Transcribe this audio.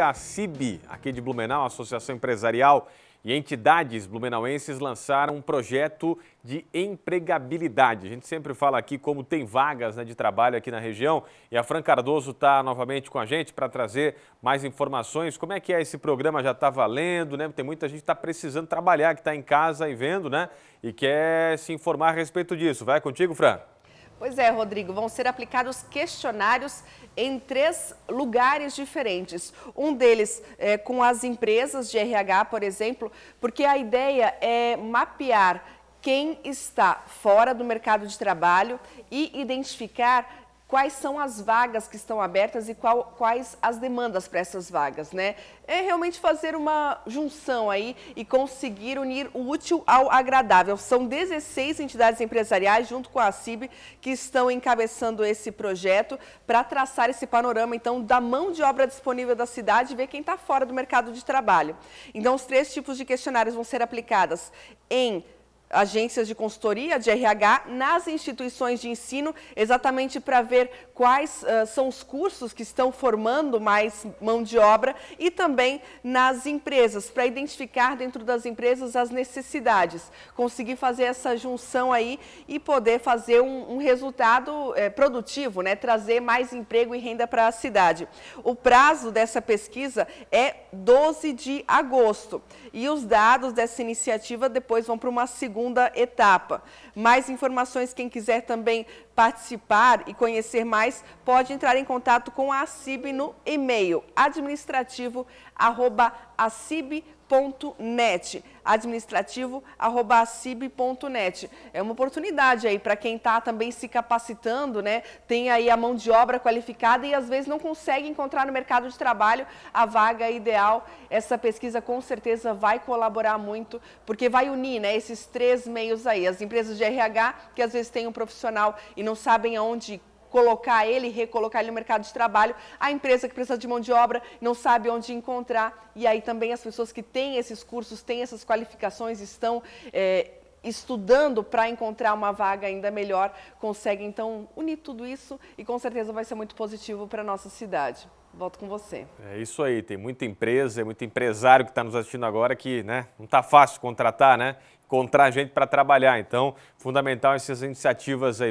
A CIB, aqui de Blumenau, Associação Empresarial e entidades blumenauenses lançaram um projeto de empregabilidade. A gente sempre fala aqui como tem vagas né, de trabalho aqui na região e a Fran Cardoso está novamente com a gente para trazer mais informações. Como é que é esse programa? Já está valendo, né? Tem muita gente que está precisando trabalhar, que está em casa e vendo, né? E quer se informar a respeito disso. Vai contigo, Fran. Pois é, Rodrigo, vão ser aplicados questionários em três lugares diferentes. Um deles é com as empresas de RH, por exemplo, porque a ideia é mapear quem está fora do mercado de trabalho e identificar quais são as vagas que estão abertas e qual, quais as demandas para essas vagas, né? É realmente fazer uma junção aí e conseguir unir o útil ao agradável. São 16 entidades empresariais, junto com a CIB, que estão encabeçando esse projeto para traçar esse panorama, então, da mão de obra disponível da cidade e ver quem está fora do mercado de trabalho. Então, os três tipos de questionários vão ser aplicados em agências de consultoria de RH nas instituições de ensino, exatamente para ver quais uh, são os cursos que estão formando mais mão de obra e também nas empresas, para identificar dentro das empresas as necessidades, conseguir fazer essa junção aí e poder fazer um, um resultado é, produtivo, né? trazer mais emprego e renda para a cidade. O prazo dessa pesquisa é 12 de agosto e os dados dessa iniciativa depois vão para uma segunda segunda etapa. Mais informações, quem quiser também participar e conhecer mais, pode entrar em contato com a ACIB no e-mail administrativo@acib.com cib.net, administrativo@cib.net. É uma oportunidade aí para quem está também se capacitando, né? Tem aí a mão de obra qualificada e às vezes não consegue encontrar no mercado de trabalho a vaga ideal. Essa pesquisa com certeza vai colaborar muito, porque vai unir, né, esses três meios aí, as empresas de RH que às vezes têm um profissional e não sabem aonde colocar ele, recolocar ele no mercado de trabalho, a empresa que precisa de mão de obra não sabe onde encontrar, e aí também as pessoas que têm esses cursos, têm essas qualificações, estão é, estudando para encontrar uma vaga ainda melhor, conseguem então unir tudo isso e com certeza vai ser muito positivo para a nossa cidade. Volto com você. É isso aí, tem muita empresa, muito empresário que está nos assistindo agora que né, não está fácil contratar, né? Encontrar gente para trabalhar. Então, fundamental essas iniciativas aí.